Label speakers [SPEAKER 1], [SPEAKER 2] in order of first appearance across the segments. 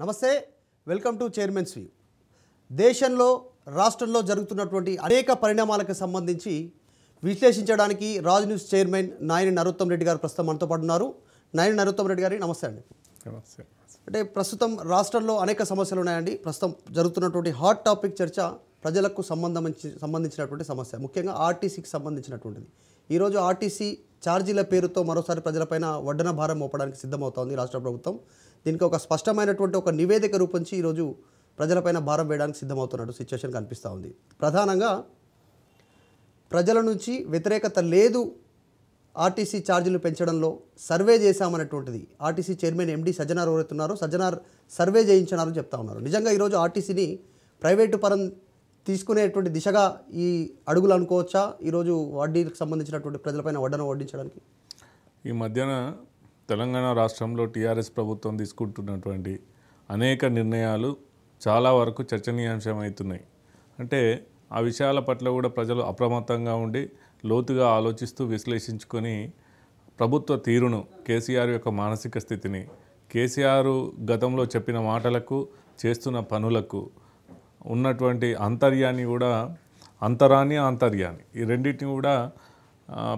[SPEAKER 1] నమస్తే welcome to chairmans view దేశంలో రాష్ట్రంలో జరుగుతున్నటువంటి అనేక పరిణామాలకు సంబంధించి విశ్లేషించడానికి రాజ్ న్యూస్ చైర్మన్ నాయని నరోత్తం రెడ్డి గారు ప్రస్తుతం మనతో పాటు ఉన్నారు నాయని నరోత్తం రెడ్డి గారి నమస్తే అండి నమస్తే అంటే ప్రస్తుతం రాష్ట్రంలో అనేక సమస్యలు ఉన్నాయండి ప్రస్తుతం జరుగుతున్నటువంటి హాట్ టాపిక్ చర్చ ప్రజలకు సంబంధించి సంబంధించినటువంటి సమస్య ముఖ్యంగా ఆర్టీసీకి సంబంధించినటువంటిది ఈరోజు ఆర్టీసీ ఛార్జీల పేరుతో మరోసారి ప్రజలపైన వడ్డన భారం మోపడానికి సిద్ధమవుతోంది రాష్ట్ర ప్రభుత్వం దీనికి ఒక స్పష్టమైనటువంటి ఒక నివేదిక రూపొంచి ఈరోజు ప్రజలపైన భారం వేయడానికి సిద్ధమవుతున్నట్టు సిచ్యువేషన్ కనిపిస్తూ ఉంది ప్రధానంగా ప్రజల నుంచి వ్యతిరేకత లేదు ఆర్టీసీ ఛార్జీలు పెంచడంలో సర్వే చేశామన్నటువంటిది ఆర్టీసీ చైర్మన్ ఎండి సజ్జనార్ ఎవరైతున్నారో సజ్జనార్ సర్వే చేయించినారని చెప్తా ఉన్నారు నిజంగా ఈరోజు ఆర్టీసీని ప్రైవేటు పరం తీసుకునేటువంటి దిశగా ఈ అడుగులు అనుకోవచ్చా ఈరోజు వడ్డీకి సంబంధించినటువంటి ప్రజలపైన వడ్డన వడ్డించడానికి
[SPEAKER 2] ఈ మధ్యన తెలంగాణ రాష్ట్రంలో టీఆర్ఎస్ ప్రభుత్వం తీసుకుంటున్నటువంటి అనేక నిర్ణయాలు చాలా వరకు చర్చనీయాంశమవుతున్నాయి అంటే ఆ విషయాల పట్ల కూడా ప్రజలు అప్రమత్తంగా ఉండి లోతుగా ఆలోచిస్తూ విశ్లేషించుకొని ప్రభుత్వ తీరును కేసీఆర్ యొక్క మానసిక స్థితిని కేసీఆర్ గతంలో చెప్పిన మాటలకు చేస్తున్న పనులకు ఉన్నటువంటి అంతర్యాన్ని కూడా అంతరాన్ని అంతర్యాన్ని ఈ రెండింటిని కూడా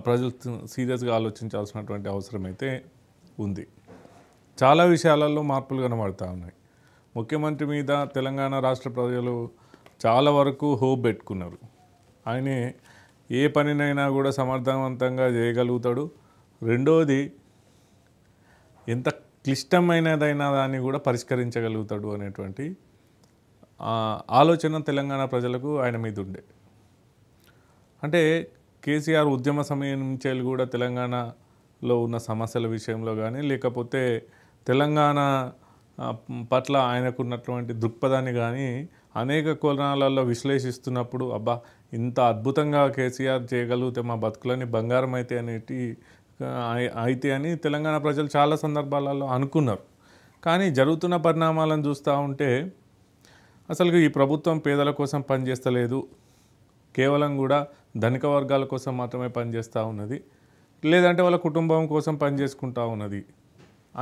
[SPEAKER 2] ప్రజలు సీరియస్గా ఆలోచించాల్సినటువంటి అవసరం అయితే ఉంది చాలా విషయాలలో మార్పులు కనబడతా ఉన్నాయి ముఖ్యమంత్రి మీద తెలంగాణ రాష్ట్ర ప్రజలు చాలా వరకు హోప్ పెట్టుకున్నారు ఆయనే ఏ పనినైనా కూడా సమర్థవంతంగా చేయగలుగుతాడు రెండోది ఎంత క్లిష్టమైనదైనా దాన్ని కూడా పరిష్కరించగలుగుతాడు అనేటువంటి ఆలోచన తెలంగాణ ప్రజలకు ఆయన మీద ఉండే అంటే కేసీఆర్ ఉద్యమ సమయం నుంచి కూడా తెలంగాణ లో ఉన్న సమస్యల విషయంలో కానీ లేకపోతే తెలంగాణ పట్ల ఆయనకున్నటువంటి దృక్పథాన్ని కానీ అనేక కోణాలలో విశ్లేషిస్తున్నప్పుడు అబ్బా ఇంత అద్భుతంగా కేసీఆర్ చేయగలిగితే మా బతుకులని బంగారం అయితే అనేటి అయితే అని తెలంగాణ ప్రజలు చాలా సందర్భాలలో అనుకున్నారు కానీ జరుగుతున్న పరిణామాలను చూస్తూ ఉంటే అసలు ఈ ప్రభుత్వం పేదల కోసం పనిచేస్తలేదు కేవలం కూడా ధనిక వర్గాల కోసం మాత్రమే పనిచేస్తూ ఉన్నది లేదంటే వాళ్ళ కుటుంబం కోసం పనిచేసుకుంటా ఉన్నది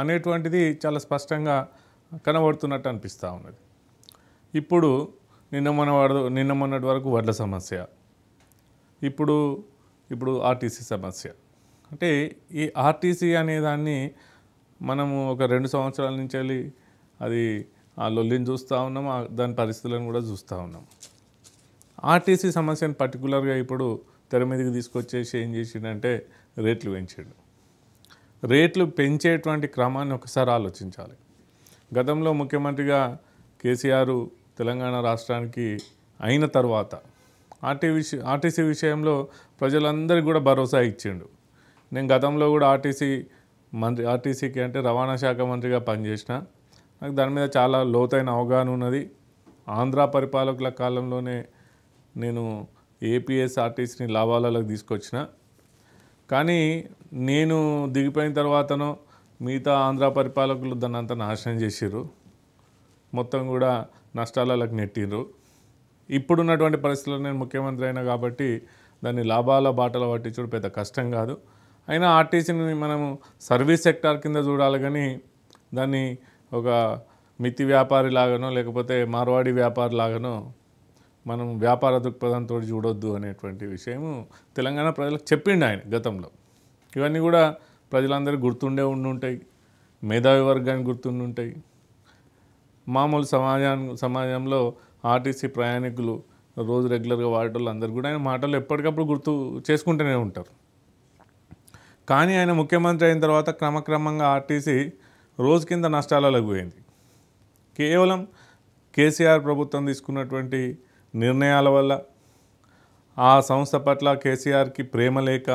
[SPEAKER 2] అనేటువంటిది చాలా స్పష్టంగా కనబడుతున్నట్టు అనిపిస్తూ ఉన్నది ఇప్పుడు నిన్న మన నిన్న మొన్నటి వరకు వడ్ల సమస్య ఇప్పుడు ఇప్పుడు ఆర్టీసీ సమస్య అంటే ఈ ఆర్టీసీ అనేదాన్ని మనము ఒక రెండు సంవత్సరాల నుంచి వెళ్ళి అది ఆ లొల్లిని చూస్తూ ఉన్నాం దాని పరిస్థితులను కూడా చూస్తూ ఉన్నాం ఆర్టీసీ సమస్యను పర్టికులర్గా ఇప్పుడు తెర మీదకి తీసుకొచ్చేసి ఏం చేసిండంటే రేట్లు పెంచాడు రేట్లు పెంచేటువంటి క్రమాన్ని ఒకసారి ఆలోచించాలి గతంలో ముఖ్యమంత్రిగా కేసీఆర్ తెలంగాణ రాష్ట్రానికి అయిన తర్వాత ఆర్టీ విషయ ఆర్టీసీ విషయంలో ప్రజలందరికీ కూడా భరోసా ఇచ్చిండు నేను గతంలో కూడా ఆర్టీసీ మంత్రి ఆర్టీసీకి అంటే రవాణా శాఖ మంత్రిగా పనిచేసిన నాకు దాని మీద చాలా లోతైన అవగాహన ఉన్నది ఆంధ్ర పరిపాలకుల కాలంలోనే నేను ఏపీఎస్ఆర్టీసీని లాభాలలోకి తీసుకొచ్చిన కానీ నేను దిగిపోయిన తర్వాతనో మిగతా ఆంధ్ర పరిపాలకులు దాన్ని అంతా నాశనం చేసిర్రు మొత్తం కూడా నష్టాలలోకి నెట్టిండ్రు ఇప్పుడున్నటువంటి పరిస్థితుల్లో నేను ముఖ్యమంత్రి అయినా కాబట్టి దాన్ని లాభాల బాటలు పట్టించడం పెద్ద కష్టం కాదు అయినా ఆర్టీసీని మనము సర్వీస్ సెక్టార్ కింద చూడాలి కానీ దాన్ని ఒక మితి వ్యాపారి లాగానో లేకపోతే మార్వాడి వ్యాపారి లాగానో మనం వ్యాపార దృక్పథంతో చూడొద్దు అనేటువంటి విషయము తెలంగాణ ప్రజలకు చెప్పిండు ఆయన గతంలో ఇవన్నీ కూడా ప్రజలందరూ గుర్తుండే ఉండుంటాయి మేధావి వర్గానికి గుర్తుండుంటాయి మామూలు సమాజాన్ని సమాజంలో ఆర్టీసీ ప్రయాణికులు రోజు రెగ్యులర్గా వాడేటోళ్ళు అందరు కూడా ఆయన మాటలు ఎప్పటికప్పుడు గుర్తు చేసుకుంటూనే ఉంటారు కానీ ఆయన ముఖ్యమంత్రి అయిన తర్వాత క్రమక్రమంగా ఆర్టీసీ రోజు కింద నష్టాలలోకి పోయింది కేవలం కేసీఆర్ ప్రభుత్వం తీసుకున్నటువంటి నిర్ణయాల వల్ల ఆ సంస్థ పట్ల కేసీఆర్కి ప్రేమ లేక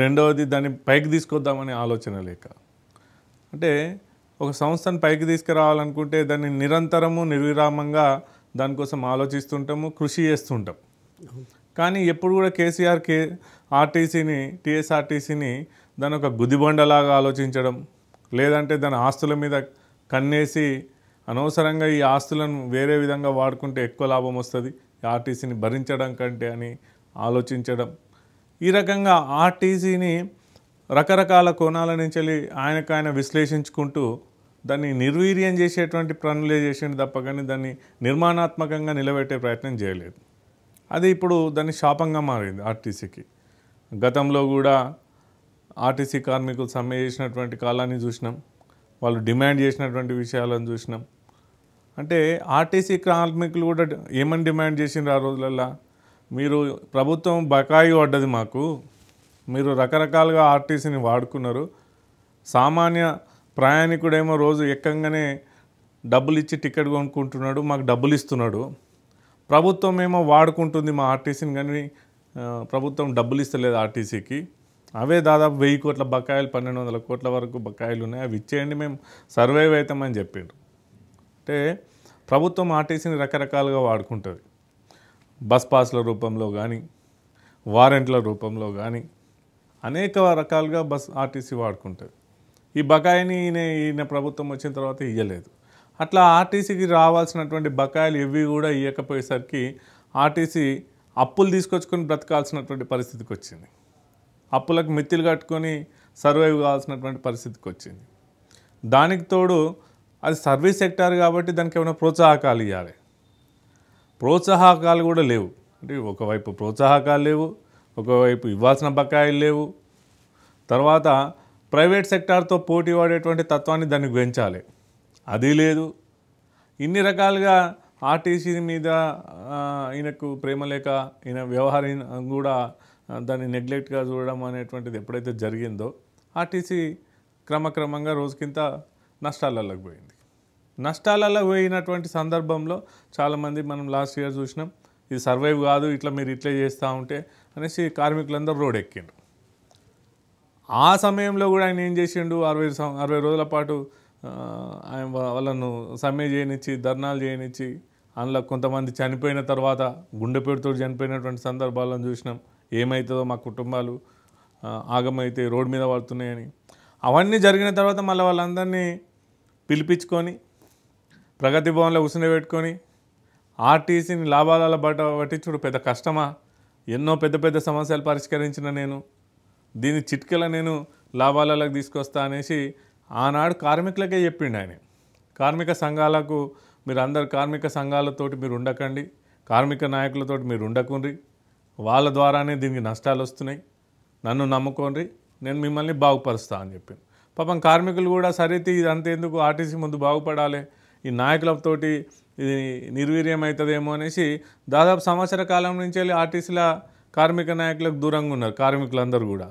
[SPEAKER 2] రెండవది దాన్ని పైకి తీసుకొద్దామని ఆలోచన లేక అంటే ఒక సంస్థను పైకి తీసుకురావాలనుకుంటే దాన్ని నిరంతరము నిర్విరామంగా దానికోసం ఆలోచిస్తుంటాము కృషి చేస్తుంటాం కానీ ఎప్పుడు కూడా కేసీఆర్ కే ఆర్టీసీని టీఎస్ఆర్టీసీని దాని ఒక గుదిబండలాగా ఆలోచించడం లేదంటే దాని ఆస్తుల మీద కన్నేసి అనవసరంగా ఈ ఆస్తులను వేరే విధంగా వాడుకుంటే ఎక్కువ లాభం వస్తుంది ఆర్టీసీని భరించడం కంటే అని ఆలోచించడం ఈ రకంగా ఆర్టీసీని రకరకాల కోణాల నుంచి ఆయనకాయన విశ్లేషించుకుంటూ దాన్ని నిర్వీర్యం చేసేటువంటి ప్రణులే చేసిండు తప్ప కానీ దాన్ని నిర్మాణాత్మకంగా నిలబెట్టే ప్రయత్నం చేయలేదు అది ఇప్పుడు దాన్ని శాపంగా మారింది ఆర్టీసీకి గతంలో కూడా ఆర్టీసీ కార్మికులు సమ్మె చేసినటువంటి కాలాన్ని చూసినాం వాళ్ళు డిమాండ్ చేసినటువంటి విషయాలను చూసినాం అంటే ఆర్టీసీ కార్మికులు కూడా ఏమని డిమాండ్ చేసిండ్రు ఆ రోజులల్లో మీరు ప్రభుత్వం బకాయి పడ్డది మాకు మీరు రకరకాలుగా ఆర్టీసీని వాడుకున్నారు సామాన్య ప్రయాణికుడేమో రోజు ఎక్కంగానే డబ్బులు ఇచ్చి టికెట్ కొనుక్కుంటున్నాడు మాకు డబ్బులు ఇస్తున్నాడు ప్రభుత్వం ఏమో వాడుకుంటుంది మా ఆర్టీసీని కానీ ప్రభుత్వం డబ్బులు ఇస్తలేదు ఆర్టీసీకి అవే దాదాపు వెయ్యి కోట్ల బకాయిలు పన్నెండు వందల కోట్ల వరకు బకాయిలు ఉన్నాయి అవి ఇచ్చేయండి మేము సర్వైవ్ అవుతామని చెప్పిండ్రు అంటే ప్రభుత్వం ఆర్టీసీని రకరకాలుగా వాడుకుంటుంది బస్ పాస్ల రూపంలో కానీ వారెంట్ల రూపంలో కానీ అనేక రకాలుగా బస్ ఆర్టీసీ వాడుకుంటుంది ఈ బకాయిని ఈయన ఈయన ప్రభుత్వం వచ్చిన తర్వాత ఇయ్యలేదు అట్లా ఆర్టీసీకి రావాల్సినటువంటి బకాయిలు ఇవి కూడా ఇవ్వకపోయేసరికి ఆర్టీసీ అప్పులు తీసుకొచ్చుకొని బ్రతకాల్సినటువంటి పరిస్థితికి వచ్చింది అప్పులకు మిత్తిలు కట్టుకొని సర్వైవ్ కావాల్సినటువంటి పరిస్థితికి వచ్చింది దానికి తోడు అది సర్వీస్ సెక్టార్ కాబట్టి దానికి ఏమైనా ప్రోత్సాహకాలు ఇవ్వాలి ప్రోత్సాహకాలు కూడా లేవు అంటే ఒకవైపు ప్రోత్సాహకాలు లేవు ఒకవైపు ఇవ్వాల్సిన బకాయిలు లేవు తర్వాత ప్రైవేట్ సెక్టార్తో పోటీ పడేటువంటి తత్వాన్ని దానికి పెంచాలి అది లేదు ఇన్ని రకాలుగా ఆర్టీసీ మీద ఈయనకు ప్రేమ లేక ఈయన వ్యవహారం కూడా దాన్ని నెగ్లెక్ట్గా చూడడం అనేటువంటిది ఎప్పుడైతే జరిగిందో ఆర్టీసీ క్రమక్రమంగా రోజుకింత నష్టాలలోకి పోయింది నష్టాలలో పోయినటువంటి సందర్భంలో చాలామంది మనం లాస్ట్ ఇయర్ చూసినాం ఇది సర్వైవ్ కాదు ఇట్లా మీరు ఇట్లే చేస్తూ ఉంటే అనేసి కార్మికులందరూ రోడ్ ఎక్కిండు ఆ సమయంలో కూడా ఆయన ఏం చేసిండు అరవై అరవై రోజుల పాటు ఆయన వాళ్ళను సమ్మె చేయనిచ్చి ధర్నాలు చేయనిచ్చి అందులో కొంతమంది చనిపోయిన తర్వాత గుండెపేడుతో చనిపోయినటువంటి సందర్భాలను చూసినాం ఏమవుతుందో మా కుటుంబాలు ఆగమైతే రోడ్డు మీద పడుతున్నాయని అవన్నీ జరిగిన తర్వాత మళ్ళీ వాళ్ళందరినీ పిలిపించుకొని ప్రగతి భవన్లో పెట్టుకొని ఆర్టీసీని లాభాల బట్ట పట్టించుడు పెద్ద కష్టమా ఎన్నో పెద్ద పెద్ద సమస్యలు పరిష్కరించిన నేను దీని చిట్కల నేను లాభాలలోకి తీసుకొస్తా అనేసి ఆనాడు కార్మికులకే చెప్పిండు ఆయన కార్మిక సంఘాలకు మీరు అందరు కార్మిక సంఘాలతోటి మీరు ఉండకండి కార్మిక నాయకులతోటి మీరు ఉండకుండ్రి వాళ్ళ ద్వారానే దీనికి నష్టాలు వస్తున్నాయి నన్ను నమ్ముకోండి నేను మిమ్మల్ని బాగుపరుస్తా అని చెప్పింది పాపం కార్మికులు కూడా సరైతే ఇది ఎందుకు ఆర్టీసీ ముందు బాగుపడాలి ఈ నాయకులతోటి ఇది నిర్వీర్యం అవుతుందేమో అనేసి దాదాపు సంవత్సర కాలం నుంచి వెళ్ళి ఆర్టీసీల కార్మిక నాయకులకు దూరంగా ఉన్నారు కార్మికులందరూ కూడా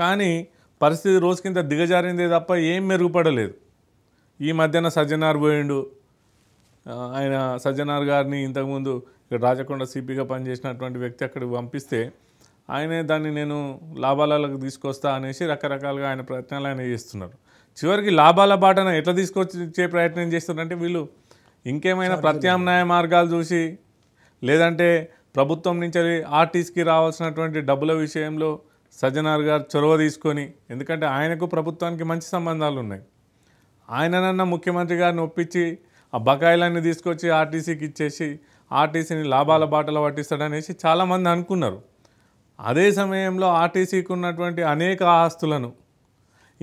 [SPEAKER 2] కానీ పరిస్థితి రోజుకింత దిగజారిందే తప్ప ఏం మెరుగుపడలేదు ఈ మధ్యన సజ్జనార్ పోయిండు ఆయన సజ్జనార్ గారిని ఇంతకుముందు ఇక్కడ రాజకొండ సిపిగా పనిచేసినటువంటి వ్యక్తి అక్కడికి పంపిస్తే ఆయనే దాన్ని నేను లాభాలకు తీసుకొస్తా అనేసి రకరకాలుగా ఆయన ప్రయత్నాలు ఆయన చేస్తున్నారు చివరికి లాభాల బాటన ఎట్లా తీసుకొచ్చే ప్రయత్నం చేస్తున్నారంటే వీళ్ళు ఇంకేమైనా ప్రత్యామ్నాయ మార్గాలు చూసి లేదంటే ప్రభుత్వం నుంచి ఆర్టీస్కి రావాల్సినటువంటి డబ్బుల విషయంలో సజ్జనార్ గారు చొరవ తీసుకొని ఎందుకంటే ఆయనకు ప్రభుత్వానికి మంచి సంబంధాలు ఉన్నాయి ఆయననన్న ముఖ్యమంత్రి గారిని ఒప్పించి ఆ బకాయిలన్నీ తీసుకొచ్చి ఆర్టీసీకి ఇచ్చేసి ఆర్టీసీని లాభాల బాటలో పట్టిస్తాడనేసి చాలామంది అనుకున్నారు అదే సమయంలో ఆర్టీసీకి ఉన్నటువంటి అనేక ఆస్తులను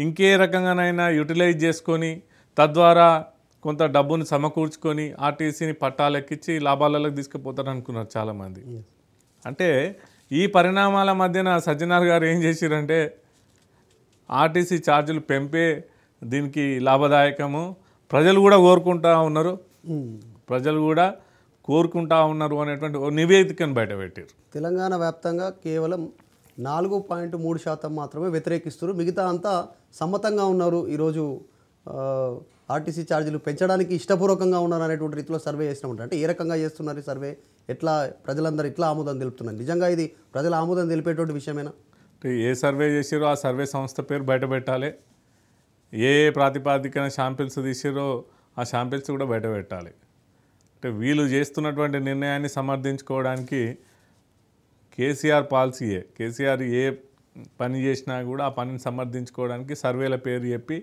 [SPEAKER 2] ఇంకే రకంగానైనా యూటిలైజ్ చేసుకొని తద్వారా కొంత డబ్బును సమకూర్చుకొని ఆర్టీసీని పట్టాలెక్కించి లాభాలలోకి తీసుకుపోతారు అనుకున్నారు చాలామంది అంటే ఈ పరిణామాల మధ్యన సజ్జనార్ గారు ఏం చేసారంటే ఆర్టీసీ ఛార్జీలు పెంపే దీనికి లాభదాయకము ప్రజలు కూడా కోరుకుంటా ఉన్నారు hmm. ప్రజలు కూడా కోరుకుంటా ఉన్నారు అనేటువంటి నివేదికను బయటపెట్టారు
[SPEAKER 1] తెలంగాణ వ్యాప్తంగా కేవలం నాలుగు పాయింట్ మూడు శాతం మాత్రమే వ్యతిరేకిస్తున్నారు మిగతా అంతా సమ్మతంగా ఉన్నారు ఈరోజు ఆర్టీసీ ఛార్జీలు పెంచడానికి ఇష్టపూర్వకంగా ఉన్నారు అనేటువంటి రీతిలో సర్వే ఉంటారు అంటే ఏ రకంగా చేస్తున్నారు సర్వే ఎట్లా ప్రజలందరూ ఎట్లా ఆమోదం తెలుపుతున్నారు నిజంగా ఇది ప్రజల ఆమోదం తెలిపేటువంటి విషయమేనా
[SPEAKER 2] ఏ సర్వే చేసారో ఆ సర్వే సంస్థ పేరు బయటపెట్టాలి ఏ ఏ ప్రాతిపాదికన శాంపిల్స్ తీసారో ఆ శాంపిల్స్ కూడా బయట పెట్టాలి అంటే వీళ్ళు చేస్తున్నటువంటి నిర్ణయాన్ని సమర్థించుకోవడానికి కేసీఆర్ పాలసీయే కేసీఆర్ ఏ పని చేసినా కూడా ఆ పనిని సమర్థించుకోవడానికి సర్వేల పేరు చెప్పి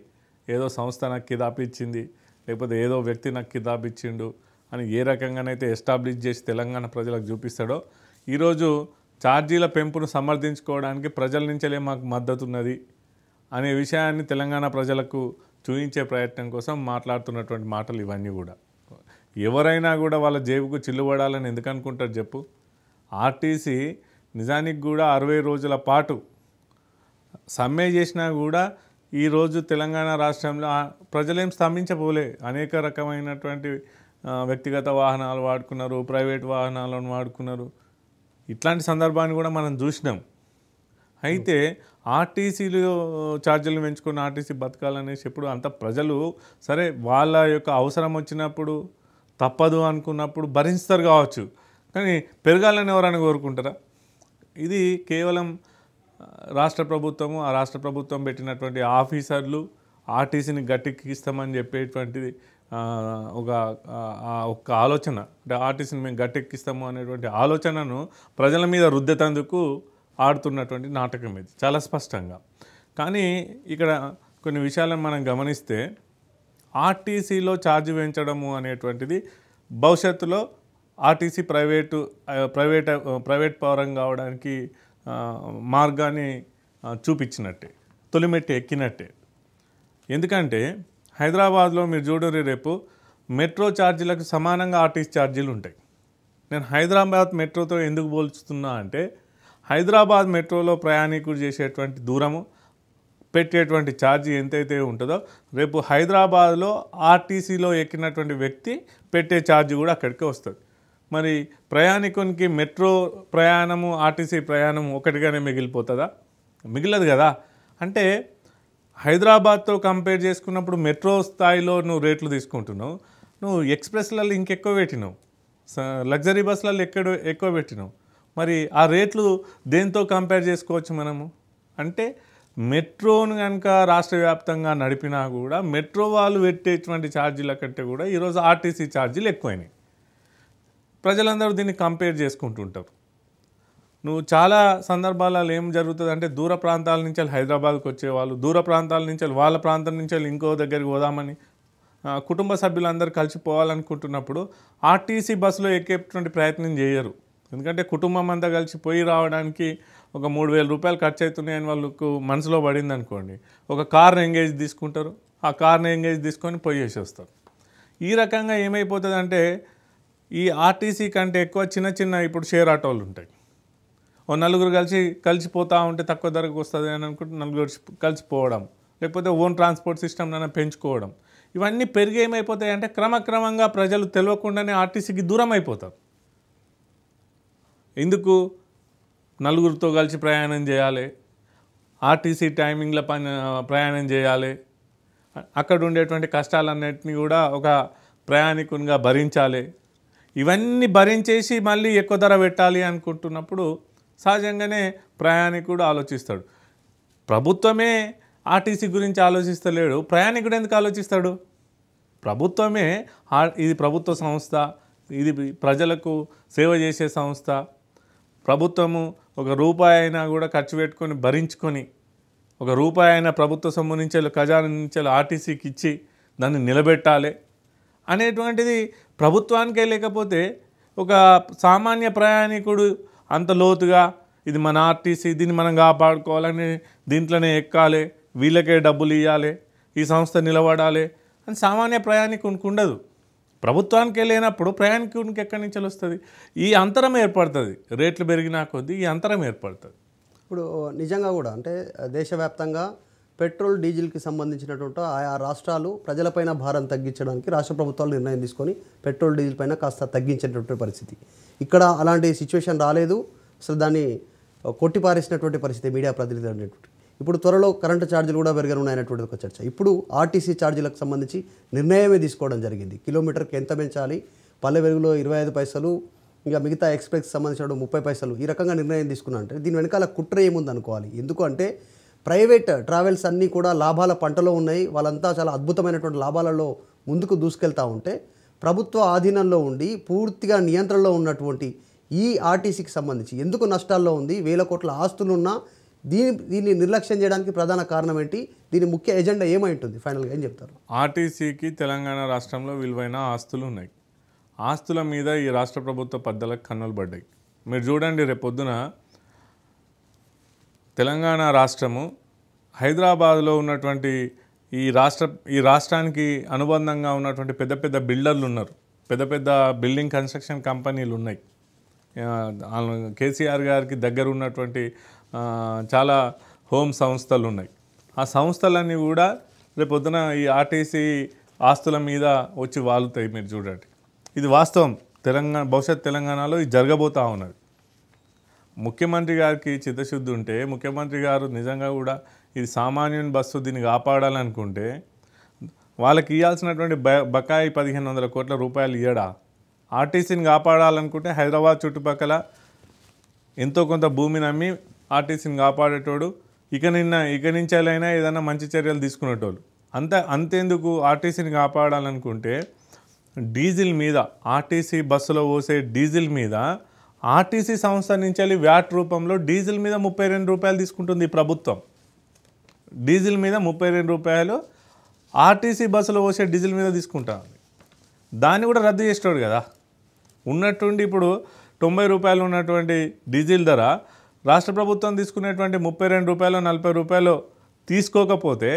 [SPEAKER 2] ఏదో సంస్థ నాకు కిదాపిచ్చింది లేకపోతే ఏదో వ్యక్తి నాకు కిదాపిచ్చిండు అని ఏ రకంగానైతే ఎస్టాబ్లిష్ చేసి తెలంగాణ ప్రజలకు చూపిస్తాడో ఈరోజు ఛార్జీల పెంపును సమర్థించుకోవడానికి ప్రజల నుంచలే మాకు మద్దతు ఉన్నది అనే విషయాన్ని తెలంగాణ ప్రజలకు చూపించే ప్రయత్నం కోసం మాట్లాడుతున్నటువంటి మాటలు ఇవన్నీ కూడా ఎవరైనా కూడా వాళ్ళ జేబుకు చిల్లుబడాలని ఎందుకు అనుకుంటారు చెప్పు ఆర్టీసీ నిజానికి కూడా అరవై రోజుల పాటు సమ్మె చేసినా కూడా ఈరోజు తెలంగాణ రాష్ట్రంలో ప్రజలేం స్తంభించబోలే అనేక రకమైనటువంటి వ్యక్తిగత వాహనాలు వాడుకున్నారు ప్రైవేట్ వాహనాలను వాడుకున్నారు ఇట్లాంటి సందర్భాన్ని కూడా మనం చూసినాం అయితే ఆర్టీసీలు ఛార్జీలు పెంచుకొని ఆర్టీసీ బతకాలనేసి ఎప్పుడు అంత ప్రజలు సరే వాళ్ళ యొక్క అవసరం వచ్చినప్పుడు తప్పదు అనుకున్నప్పుడు భరిస్తారు కావచ్చు కానీ పెరగాలని ఎవరైనా కోరుకుంటారా ఇది కేవలం రాష్ట్ర ప్రభుత్వము ఆ రాష్ట్ర ప్రభుత్వం పెట్టినటువంటి ఆఫీసర్లు ఆర్టీసీని గట్టెక్కిస్తామని చెప్పేటువంటిది ఒక ఒక ఆలోచన అంటే ఆర్టీసీని మేము గట్టెక్కిస్తాము అనేటువంటి ఆలోచనను ప్రజల మీద రుద్దెతందుకు ఆడుతున్నటువంటి నాటకం ఇది చాలా స్పష్టంగా కానీ ఇక్కడ కొన్ని విషయాలను మనం గమనిస్తే ఆర్టీసీలో ఛార్జ్ పెంచడము అనేటువంటిది భవిష్యత్తులో ఆర్టీసీ ప్రైవేటు ప్రైవేట్ ప్రైవేట్ పౌరం కావడానికి మార్గాన్ని చూపించినట్టే తొలిమెట్టి ఎక్కినట్టే ఎందుకంటే హైదరాబాద్లో మీరు చూడరు రేపు మెట్రో ఛార్జీలకు సమానంగా ఆర్టీసీ ఛార్జీలు ఉంటాయి నేను హైదరాబాద్ మెట్రోతో ఎందుకు పోల్చుతున్నా అంటే హైదరాబాద్ మెట్రోలో ప్రయాణికులు చేసేటువంటి దూరము పెట్టేటువంటి ఛార్జీ ఎంతైతే ఉంటుందో రేపు హైదరాబాద్లో ఆర్టీసీలో ఎక్కినటువంటి వ్యక్తి పెట్టే ఛార్జ్ కూడా అక్కడికి వస్తుంది మరి ప్రయాణికునికి మెట్రో ప్రయాణము ఆర్టీసీ ప్రయాణం ఒకటిగానే మిగిలిపోతుందా మిగిలదు కదా అంటే హైదరాబాద్తో కంపేర్ చేసుకున్నప్పుడు మెట్రో స్థాయిలో నువ్వు రేట్లు తీసుకుంటున్నావు నువ్వు ఎక్స్ప్రెస్లలో ఇంకెక్కువ పెట్టినావు లగ్జరీ బస్సులలో ఎక్కడ ఎక్కువ పెట్టినావు మరి ఆ రేట్లు దేంతో కంపేర్ చేసుకోవచ్చు మనము అంటే మెట్రోను కనుక రాష్ట్ర వ్యాప్తంగా నడిపినా కూడా మెట్రో వాళ్ళు పెట్టేటువంటి ఛార్జీల కంటే కూడా ఈరోజు ఆర్టీసీ ఛార్జీలు ఎక్కువైనాయి ప్రజలందరూ దీన్ని కంపేర్ చేసుకుంటుంటారు నువ్వు చాలా సందర్భాలలో ఏం జరుగుతుంది అంటే దూర ప్రాంతాల నుంచి హైదరాబాద్కి వచ్చేవాళ్ళు దూర ప్రాంతాల నుంచి వాళ్ళ ప్రాంతం నుంచి ఇంకో దగ్గరికి పోదామని కుటుంబ సభ్యులందరూ కలిసిపోవాలనుకుంటున్నప్పుడు ఆర్టీసీ బస్సులో ఎక్కేటువంటి ప్రయత్నం చేయరు ఎందుకంటే కుటుంబం అంతా కలిసి పోయి రావడానికి ఒక మూడు వేల రూపాయలు ఖర్చు అవుతున్నాయని వాళ్ళకు మనసులో పడింది అనుకోండి ఒక కార్ని ఎంగేజ్ తీసుకుంటారు ఆ కార్ని ఎంగేజ్ తీసుకొని పోయేసి వస్తారు ఈ రకంగా ఏమైపోతుందంటే ఈ ఆర్టీసీ కంటే ఎక్కువ చిన్న చిన్న ఇప్పుడు షేర్ ఆటోలు ఉంటాయి ఓ నలుగురు కలిసి కలిసిపోతూ ఉంటే తక్కువ ధరకు వస్తుంది అని అనుకుంటే నలుగురు కలిసిపోవడం లేకపోతే ఓన్ ట్రాన్స్పోర్ట్ సిస్టమ్ నన్ను పెంచుకోవడం ఇవన్నీ పెరిగి ఏమైపోతాయి అంటే క్రమక్రమంగా ప్రజలు తెలియకుండానే ఆర్టీసీకి దూరం అయిపోతారు ఎందుకు నలుగురితో కలిసి ప్రయాణం చేయాలి ఆర్టీసీ టైమింగ్ల పని ప్రయాణం చేయాలి అక్కడ ఉండేటువంటి కష్టాలన్నింటినీ కూడా ఒక ప్రయాణికునిగా భరించాలి ఇవన్నీ భరించేసి మళ్ళీ ఎక్కువ ధర పెట్టాలి అనుకుంటున్నప్పుడు సహజంగానే ప్రయాణికుడు ఆలోచిస్తాడు ప్రభుత్వమే ఆర్టీసీ గురించి ఆలోచిస్తలేడు ప్రయాణికుడు ఎందుకు ఆలోచిస్తాడు ప్రభుత్వమే ఇది ప్రభుత్వ సంస్థ ఇది ప్రజలకు సేవ చేసే సంస్థ ప్రభుత్వము ఒక రూపాయి అయినా కూడా ఖర్చు పెట్టుకొని భరించుకొని ఒక రూపాయి అయినా ప్రభుత్వ సొమ్ము నుంచెలు ఖజానా నుంచెలు ఆర్టీసీకి ఇచ్చి దాన్ని నిలబెట్టాలి అనేటువంటిది ప్రభుత్వానికే లేకపోతే ఒక సామాన్య ప్రయాణికుడు అంత లోతుగా ఇది మన ఆర్టీసీ దీన్ని మనం కాపాడుకోవాలని దీంట్లోనే ఎక్కాలి వీళ్ళకే డబ్బులు ఇవ్వాలి ఈ సంస్థ నిలబడాలి అని సామాన్య ప్రయాణికు ఉండదు ప్రభుత్వానికి వెళ్ళినప్పుడు ప్రయాణికునికి ఎక్కడి నుంచి వస్తుంది ఈ అంతరం ఏర్పడుతుంది రేట్లు పెరిగినా కొద్దీ ఈ అంతరం ఏర్పడుతుంది
[SPEAKER 1] ఇప్పుడు నిజంగా కూడా అంటే దేశవ్యాప్తంగా పెట్రోల్ డీజిల్కి సంబంధించినటువంటి ఆయా రాష్ట్రాలు ప్రజలపైన భారం తగ్గించడానికి రాష్ట్ర ప్రభుత్వాలు నిర్ణయం తీసుకొని పెట్రోల్ డీజిల్ పైన కాస్త తగ్గించేటటువంటి పరిస్థితి ఇక్కడ అలాంటి సిచ్యువేషన్ రాలేదు అసలు దాన్ని కొట్టిపారేసినటువంటి పరిస్థితి మీడియా ప్రతినిధి అనేటువంటి ఇప్పుడు త్వరలో కరెంటు ఛార్జీలు కూడా పెరగనున్నాయనేటువంటిది ఒక చర్చ ఇప్పుడు ఆర్టీసీ ఛార్జీలకు సంబంధించి నిర్ణయమే తీసుకోవడం జరిగింది కిలోమీటర్కి ఎంత పెంచాలి పల్లె వెలుగులో ఇరవై ఐదు పైసలు ఇంకా మిగతా ఎక్స్ప్రెస్కి సంబంధించిన ముప్పై పైసలు ఈ రకంగా నిర్ణయం తీసుకున్నా అంటే దీని వెనకాల కుట్ర ఏముంది అనుకోవాలి ఎందుకంటే ప్రైవేట్ ట్రావెల్స్ అన్నీ కూడా లాభాల పంటలో ఉన్నాయి వాళ్ళంతా చాలా అద్భుతమైనటువంటి లాభాలలో ముందుకు దూసుకెళ్తూ ఉంటే ప్రభుత్వ ఆధీనంలో ఉండి పూర్తిగా నియంత్రణలో ఉన్నటువంటి ఈ ఆర్టీసీకి సంబంధించి ఎందుకు నష్టాల్లో ఉంది వేల కోట్ల ఆస్తులున్నా దీని దీన్ని నిర్లక్ష్యం చేయడానికి ప్రధాన కారణం ఏంటి దీని ముఖ్య ఎజెండా ఏమై ఉంటుంది ఫైనల్గా ఏం చెప్తారు
[SPEAKER 2] ఆర్టీసీకి తెలంగాణ రాష్ట్రంలో విలువైన ఆస్తులు ఉన్నాయి ఆస్తుల మీద ఈ రాష్ట్ర ప్రభుత్వ పెద్దలకు కన్నులు పడ్డాయి మీరు చూడండి రేపొద్దున తెలంగాణ రాష్ట్రము హైదరాబాద్లో ఉన్నటువంటి ఈ రాష్ట్ర ఈ రాష్ట్రానికి అనుబంధంగా ఉన్నటువంటి పెద్ద పెద్ద బిల్డర్లు ఉన్నారు పెద్ద పెద్ద బిల్డింగ్ కన్స్ట్రక్షన్ కంపెనీలు ఉన్నాయి కేసీఆర్ గారికి దగ్గర ఉన్నటువంటి చాలా హోమ్ సంస్థలు ఉన్నాయి ఆ సంస్థలన్నీ కూడా పొద్దున ఈ ఆర్టీసీ ఆస్తుల మీద వచ్చి వాలుతాయి మీరు చూడండి ఇది వాస్తవం తెలంగాణ భవిష్యత్ తెలంగాణలో ఇది జరగబోతూ ఉన్నది ముఖ్యమంత్రి గారికి చిత్తశుద్ధి ఉంటే ముఖ్యమంత్రి గారు నిజంగా కూడా ఇది సామాన్యుని బస్సు దీన్ని కాపాడాలనుకుంటే వాళ్ళకి ఇవ్వాల్సినటువంటి బ బకాయి పదిహేను వందల కోట్ల రూపాయలు ఇయ్యడా ఆర్టీసీని కాపాడాలనుకుంటే హైదరాబాద్ చుట్టుపక్కల ఎంతో కొంత భూమిని అమ్మి ఆర్టీసీని కాపాడేటోడు ఇక నిన్న ఇక నుంచేలైనా ఏదైనా మంచి చర్యలు తీసుకునేటోళ్ళు అంత అంతేందుకు ఆర్టీసీని కాపాడాలనుకుంటే డీజిల్ మీద ఆర్టీసీ బస్సులో పోసే డీజిల్ మీద ఆర్టీసీ సంస్థ నుంచి వ్యాట్ రూపంలో డీజిల్ మీద ముప్పై రెండు రూపాయలు తీసుకుంటుంది ప్రభుత్వం డీజిల్ మీద ముప్పై రెండు రూపాయలు ఆర్టీసీ బస్సులో పోసే డీజిల్ మీద తీసుకుంటాను దాన్ని కూడా రద్దు చేసేవాడు కదా ఉన్నట్టుండి ఇప్పుడు తొంభై రూపాయలు ఉన్నటువంటి డీజిల్ ధర రాష్ట్ర ప్రభుత్వం తీసుకునేటువంటి ముప్పై రెండు రూపాయలు నలభై రూపాయలు తీసుకోకపోతే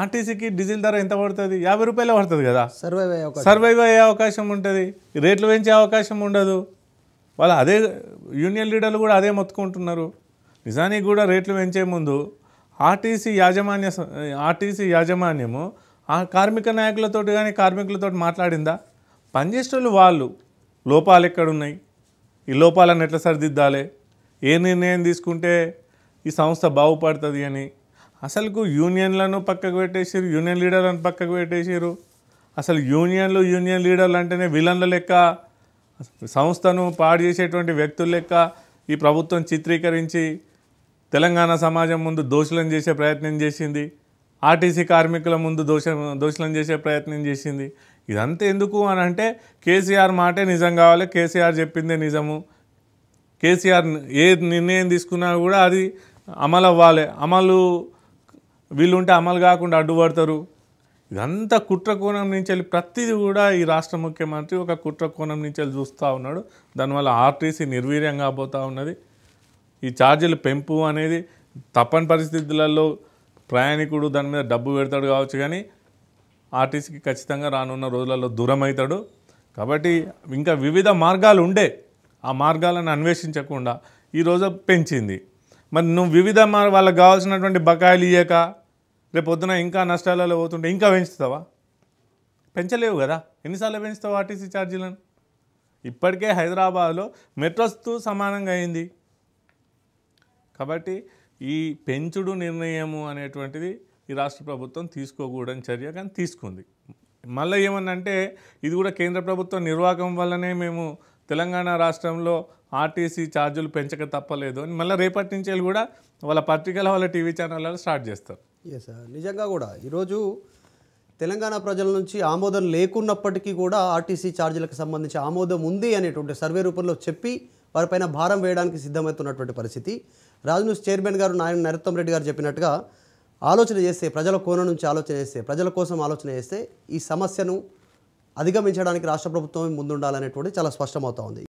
[SPEAKER 2] ఆర్టీసీకి డీజిల్ ధర ఎంత పడుతుంది యాభై రూపాయలు పడుతుంది కదా
[SPEAKER 1] సర్వైవ్ అయ్యే
[SPEAKER 2] సర్వైవ్ అయ్యే అవకాశం ఉంటుంది రేట్లు పెంచే అవకాశం ఉండదు వాళ్ళు అదే యూనియన్ లీడర్లు కూడా అదే మొత్తుకుంటున్నారు నిజానికి కూడా రేట్లు పెంచే ముందు ఆర్టీసీ యాజమాన్య ఆర్టీసీ యాజమాన్యము ఆ కార్మిక నాయకులతో కానీ కార్మికులతో మాట్లాడిందా పనిచేసేటోళ్ళు వాళ్ళు లోపాలు ఎక్కడున్నాయి ఈ లోపాలను ఎట్లా సరిదిద్దాలి ఏ నిర్ణయం తీసుకుంటే ఈ సంస్థ బాగుపడుతుంది అని అసలుకు యూనియన్లను పక్కకు పెట్టేసారు యూనియన్ లీడర్లను పక్కకు పెట్టేసారు అసలు యూనియన్లు యూనియన్ లీడర్లు అంటేనే విలన్ల లెక్క సంస్థను పాడు చేసేటువంటి వ్యక్తుల లెక్క ఈ ప్రభుత్వం చిత్రీకరించి తెలంగాణ సమాజం ముందు దోషులను చేసే ప్రయత్నం చేసింది ఆర్టీసీ కార్మికుల ముందు దోష దోషులను చేసే ప్రయత్నం చేసింది ఇదంతా ఎందుకు అని అంటే కేసీఆర్ మాటే నిజం కావాలి కేసీఆర్ చెప్పిందే నిజము కేసీఆర్ ఏ నిర్ణయం తీసుకున్నా కూడా అది అమలు అవ్వాలి అమలు వీళ్ళుంటే అమలు కాకుండా అడ్డుపడతారు ఇదంతా కుట్ర కోణం నుంచి వెళ్ళి ప్రతిదీ కూడా ఈ రాష్ట్ర ముఖ్యమంత్రి ఒక కుట్ర కోణం నుంచి వెళ్ళి చూస్తూ ఉన్నాడు దానివల్ల ఆర్టీసీ నిర్వీర్యం కాబోతూ ఉన్నది ఈ ఛార్జీలు పెంపు అనేది తప్పని పరిస్థితులలో ప్రయాణికుడు దాని మీద డబ్బు పెడతాడు కావచ్చు కానీ ఆర్టీసీకి ఖచ్చితంగా రానున్న రోజులలో దూరం అవుతాడు కాబట్టి ఇంకా వివిధ మార్గాలు ఉండే ఆ మార్గాలను అన్వేషించకుండా ఈరోజు పెంచింది మరి నువ్వు వివిధ మార్ వాళ్ళకి కావాల్సినటువంటి బకాయిలు ఇయ్యక రేపొద్దున ఇంకా నష్టాలలో పోతుంటే ఇంకా పెంచుతావా పెంచలేవు కదా ఎన్నిసార్లు పెంచుతావు ఆర్టీసీ ఛార్జీలను ఇప్పటికే హైదరాబాద్లో మెట్రోస్తో సమానంగా అయింది కాబట్టి ఈ పెంచుడు నిర్ణయము అనేటువంటిది ఈ రాష్ట్ర ప్రభుత్వం తీసుకోకూడని చర్య కానీ తీసుకుంది మళ్ళీ ఏమన్నంటే ఇది కూడా కేంద్ర ప్రభుత్వం నిర్వాహకం వల్లనే మేము తెలంగాణ రాష్ట్రంలో ఆర్టీసీ ఛార్జీలు పెంచక తప్పలేదు అని మళ్ళీ రేపటి నుంచి కూడా వాళ్ళ పత్రికల వాళ్ళ టీవీ ఛానళ్ళలో స్టార్ట్ చేస్తారు
[SPEAKER 1] ఎస్ నిజంగా కూడా ఈరోజు తెలంగాణ ప్రజల నుంచి ఆమోదం లేకున్నప్పటికీ కూడా ఆర్టీసీ ఛార్జీలకు సంబంధించి ఆమోదం ఉంది అనేటువంటి సర్వే రూపంలో చెప్పి వారిపైన భారం వేయడానికి సిద్ధమవుతున్నటువంటి పరిస్థితి రాజన్యూస్ చైర్మన్ గారు నాయన నరోత్తం రెడ్డి గారు చెప్పినట్టుగా ఆలోచన చేస్తే ప్రజల కోణం నుంచి ఆలోచన చేస్తే ప్రజల కోసం ఆలోచన చేస్తే ఈ సమస్యను అధిగమించడానికి రాష్ట్ర ప్రభుత్వం ముందుండాలనేటువంటి చాలా స్పష్టమవుతా ఉంది